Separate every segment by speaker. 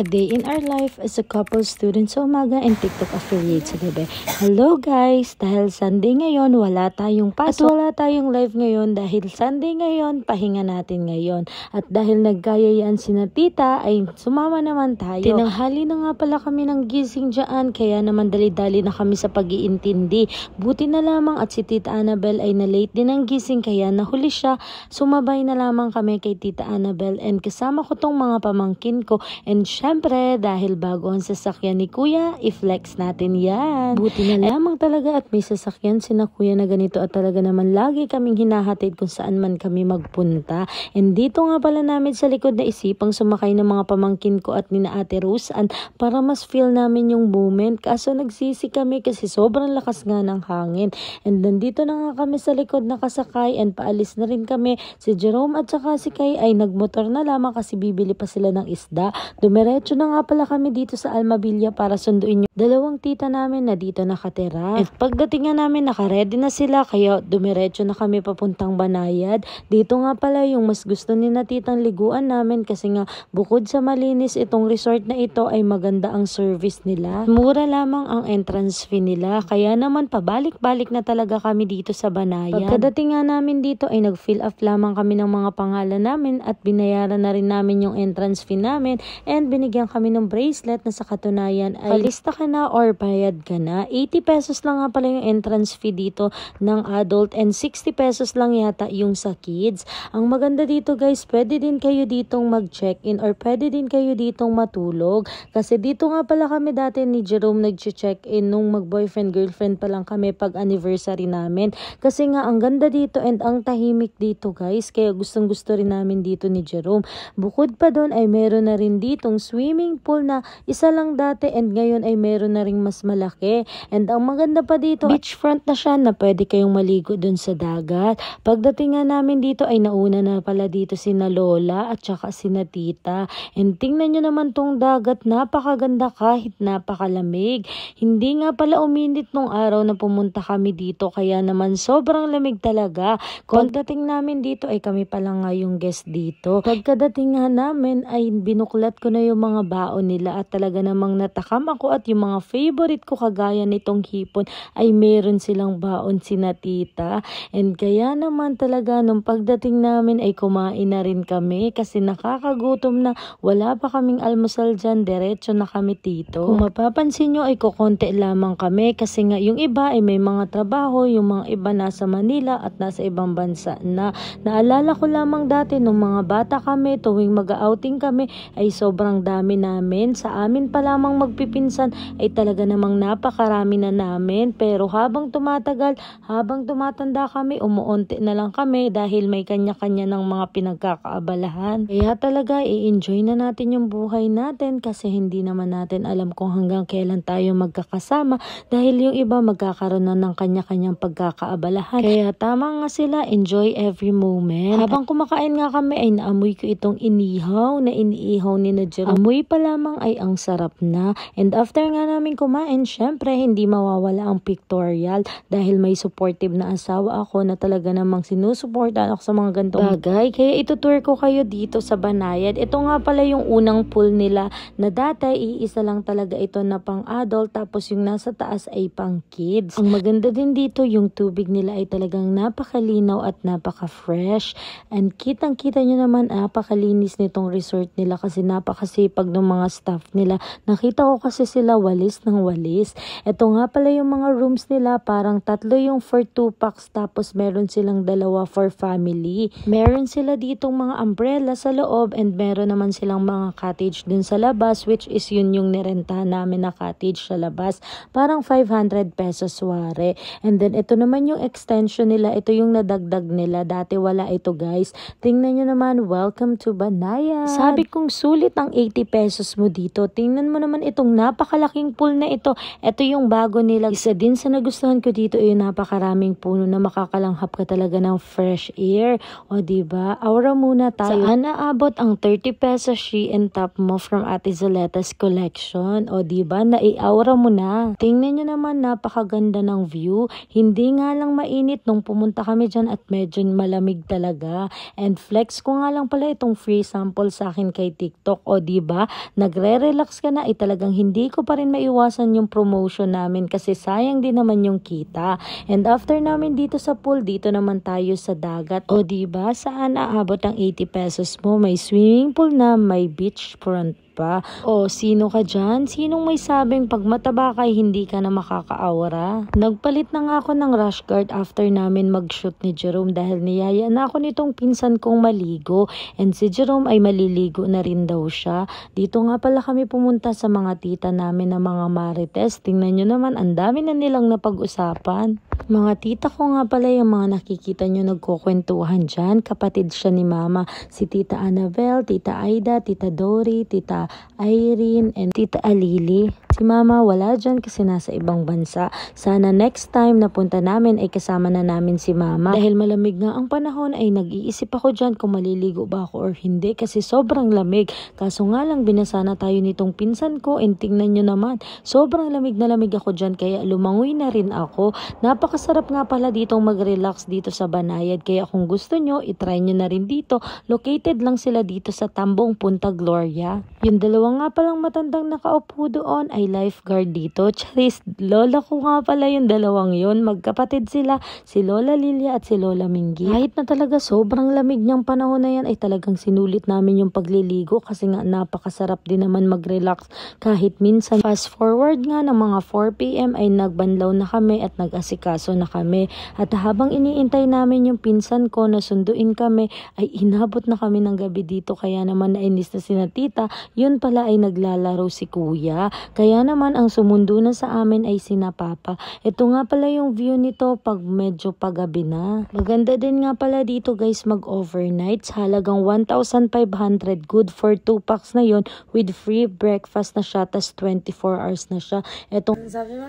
Speaker 1: A Day in Our Life as a Couple Student sa umaga and TikTok affiliate sa gabi. Hello guys! Dahil Sunday ngayon, wala tayong pasok. At wala tayong live ngayon dahil Sunday ngayon, pahinga natin ngayon. At dahil nagkayayaan si na tita, ay sumama naman tayo. Tinanghali na nga pala kami ng gising dyan, kaya naman dali-dali na kami sa pag-iintindi. Buti na lamang at si Tita Annabel ay na-late din ang gising, kaya nahuli siya. Sumabay na lamang kami kay Tita Annabel and kasama ko tong mga pamangkin ko and Siyempre, dahil bago ang sasakyan ni kuya, i-flex natin yan. Buti na lamang talaga at may sasakyan si na kuya na ganito at talaga naman lagi kaming hinahatid kung saan man kami magpunta. And dito nga pala namin sa likod na isipang sumakay ng mga pamangkin ko at ni na ate and para mas feel namin yung moment. Kaso nagsisi kami kasi sobrang lakas nga ng hangin. And nandito na nga kami sa likod nakasakay and paalis na rin kami. Si Jerome at saka si Kay ay nagmotor na lamang kasi bibili pa sila ng isda. Dumere Diretso na nga pala kami dito sa Almabilia para sunduin yung dalawang tita namin na dito nakatera. At pagdating nga namin nakaredy na sila kaya dumiretso na kami papuntang banayad. Dito nga pala yung mas gusto ni na titang liguan namin kasi nga bukod sa malinis itong resort na ito ay maganda ang service nila. Mura lamang ang entrance fee nila kaya naman pabalik-balik na talaga kami dito sa banayad. Pagkadating nga namin dito ay nag-fill up lamang kami ng mga pangalan namin at binayaran na rin namin yung entrance fee namin and binigyan kami ng bracelet na sa katunayan ay palista ka na or bayad ka na. 80 pesos lang nga pala yung entrance fee dito ng adult and 60 pesos lang yata yung sa kids. Ang maganda dito guys, pwede din kayo ditong mag-check-in or pwede din kayo ditong matulog. Kasi dito nga pala kami dati ni Jerome nag-check-in nung mag-boyfriend girlfriend pa lang kami pag anniversary namin. Kasi nga ang ganda dito and ang tahimik dito guys. Kaya gustong gusto rin namin dito ni Jerome. Bukod pa doon ay meron na rin ditong swimming pool na isa lang dati and ngayon ay meron na ring mas malaki. And ang maganda pa dito, beachfront na siya na pwede kayong maligo dun sa dagat. Pagdating nga namin dito ay nauna na pala dito si na Lola at saka si na Tita. And tingnan nyo naman tong dagat, napakaganda kahit napakalamig. Hindi nga pala uminit nung araw na pumunta kami dito kaya naman sobrang lamig talaga. Pagdating namin dito ay kami pala nga yung guest dito. Pagkadating nga namin ay binuklat ko na yung mga baon nila at talaga namang natakam ako at yung mga favorite ko kagaya nitong hipon ay meron silang baon sina tita. And kaya naman talaga nung pagdating namin ay kumain na rin kami kasi nakakagutom na wala pa kaming almusal dyan, diretso na kami tito. Kung mapapansin nyo ay kukonte lamang kami kasi nga yung iba ay may mga trabaho, yung mga iba nasa Manila at nasa ibang bansa na naalala ko lamang dati nung mga bata kami tuwing mag-outing kami ay sobrang dami namin, sa amin pa lamang magpipinsan ay talaga namang napakarami na namin. Pero habang tumatagal, habang tumatanda kami, umuunti na lang kami dahil may kanya-kanya ng mga pinagkakaabalahan. Kaya talaga, i-enjoy na natin yung buhay natin kasi hindi naman natin alam kung hanggang kailan tayo magkakasama dahil yung iba magkakaroon na ng kanya-kanyang pagkakaabalahan. Kaya tama nga sila, enjoy every moment. Habang kumakain nga kami ay naamoy ko itong inihaw na iniihaw ni na Jerome Amoy pa lamang ay ang sarap na. And after nga namin kumain, syempre hindi mawawala ang pictorial dahil may supportive na asawa ako na talaga namang sinusuportahan ako sa mga ganitong bagay. Kaya itutour ko kayo dito sa Banayad. Ito nga pala yung unang pool nila na dati iisa lang talaga ito na pang adult tapos yung nasa taas ay pang kids. Ang maganda din dito yung tubig nila ay talagang napakalinaw at napaka-fresh. And kitang-kita nyo naman napakalinis ah, nitong resort nila kasi napakasip napakasipag ng mga staff nila. Nakita ko kasi sila walis ng walis. Ito nga pala yung mga rooms nila, parang tatlo yung for two packs tapos meron silang dalawa for family. Meron sila ditong mga umbrella sa loob and meron naman silang mga cottage dun sa labas which is yun yung nirenta namin na cottage sa labas. Parang 500 pesos ware. And then ito naman yung extension nila, ito yung nadagdag nila. Dati wala ito guys. Tingnan nyo naman, welcome to Banaya. Sabi kong sulit ang 80 pesos mo dito. Tingnan mo naman itong napakalaking pool na ito. Ito yung bago nila. Isa din sa nagustuhan ko dito ay yung napakaraming puno na makakalanghap ka talaga ng fresh air. O ba diba? Aura muna tayo. Saan naabot ang 30 pesos she and top mo from Ate Zoleta's collection? O ba diba? Nai-aura mo na. Tingnan nyo naman napakaganda ng view. Hindi nga lang mainit nung pumunta kami dyan at medyo malamig talaga. And flex ko nga lang pala itong free sample sa akin kay TikTok. O ba diba? iba, nagre-relax ka na, ay talagang hindi ko pa rin maiwasan yung promotion namin kasi sayang din naman yung kita. And after namin dito sa pool, dito naman tayo sa dagat. O ba diba, saan aabot ang 80 pesos mo? May swimming pool na, may beach front pa. O sino ka dyan? Sinong may sabing pag mataba ka hindi ka na makakaawara? Nagpalit na nga ako ng rash guard after namin mag-shoot ni Jerome dahil niyaya na ako nitong pinsan kong maligo and si Jerome ay maliligo na rin daw siya. Dito nga pala kami pumunta sa mga tita namin na mga marites. Tingnan nyo naman, ang dami na nilang napag-usapan. Mga tita ko nga pala yung mga nakikita nyo nagkukwentuhan dyan. Kapatid siya ni Mama. Si Tita Annabel, Tita Aida, Tita Dory, Tita Irene, and Tita Alili si mama wala dyan kasi nasa ibang bansa. Sana next time na punta namin ay kasama na namin si mama. Dahil malamig nga ang panahon ay nag-iisip ako dyan kung maliligo ba ako or hindi kasi sobrang lamig. Kaso nga lang binasa na tayo nitong pinsan ko and tingnan nyo naman. Sobrang lamig na lamig ako dyan kaya lumangoy na rin ako. Napakasarap nga pala dito mag-relax dito sa Banayad kaya kung gusto nyo itry nyo na rin dito. Located lang sila dito sa Tambong Punta Gloria. Yung dalawa nga palang matandang nakaupo doon ay lifeguard dito. Charis, lola ko nga pala yung dalawang yon Magkapatid sila, si Lola Lilia at si Lola Minggi. Kahit na talaga sobrang lamig niyang panahon na yan, ay talagang sinulit namin yung pagliligo kasi nga napakasarap din naman mag-relax kahit minsan. Fast forward nga ng mga 4pm ay nagbanlaw na kami at nag-asikaso na kami. At habang iniintay namin yung pinsan ko na sunduin kami, ay inabot na kami ng gabi dito kaya naman nainis na si na tita, yun pala ay naglalaro si kuya. Kaya kaya naman ang sumundo na sa amin ay sina Papa. Ito nga pala yung view nito pag medyo pagabi na. Maganda din nga pala dito guys mag overnight. Halagang 1,500 good for 2 packs na yon with free breakfast na siya tas 24 hours na siya. Ito... Ano sabi mo?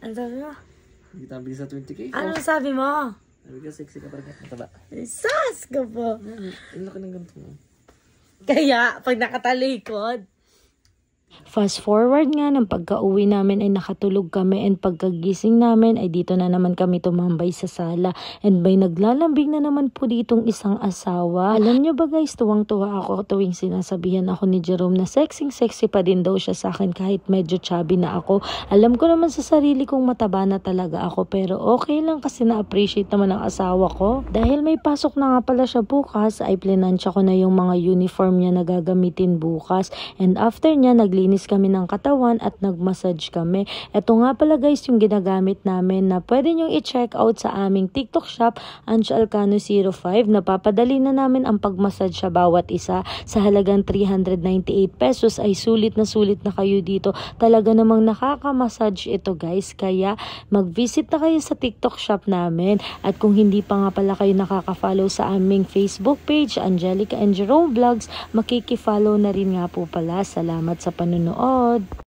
Speaker 1: Ano sabi mo? Hindi sa 20k. Ano sabi mo? Sabi ka sexy ka parang mataba. Sas ka po! Mm-hmm. Ano ka ng ganito mo? Kaya, pag nakatalikod, Fast forward nga ng pagka-uwi namin ay nakatulog kami and pagkagising namin ay dito na naman kami tumambay sa sala and by naglalambing na naman po ditong isang asawa. Alam nyo ba guys, tuwang-tuwa ako tuwing sinasabihan ako ni Jerome na sexing-sexy pa din daw siya sa akin kahit medyo chubby na ako. Alam ko naman sa sarili kong mataba na talaga ako pero okay lang kasi na-appreciate naman ang asawa ko. Dahil may pasok na nga pala siya bukas ay plinansya ko na yung mga uniform niya na gagamitin bukas and after niya nag naglinis kami ng katawan at nagmassage kami. Ito nga pala guys yung ginagamit namin na pwede nyong i-check out sa aming TikTok shop, Ange Alcano 05. Napapadali na namin ang pagmassage sa bawat isa. Sa halagang 398 pesos ay sulit na sulit na kayo dito. Talaga namang nakakamassage ito guys. Kaya mag-visit na kayo sa TikTok shop namin. At kung hindi pa nga pala kayo nakaka-follow sa aming Facebook page, Angelica and Jerome Vlogs, makikifollow na rin nga po pala. Salamat sa panonood. panonood.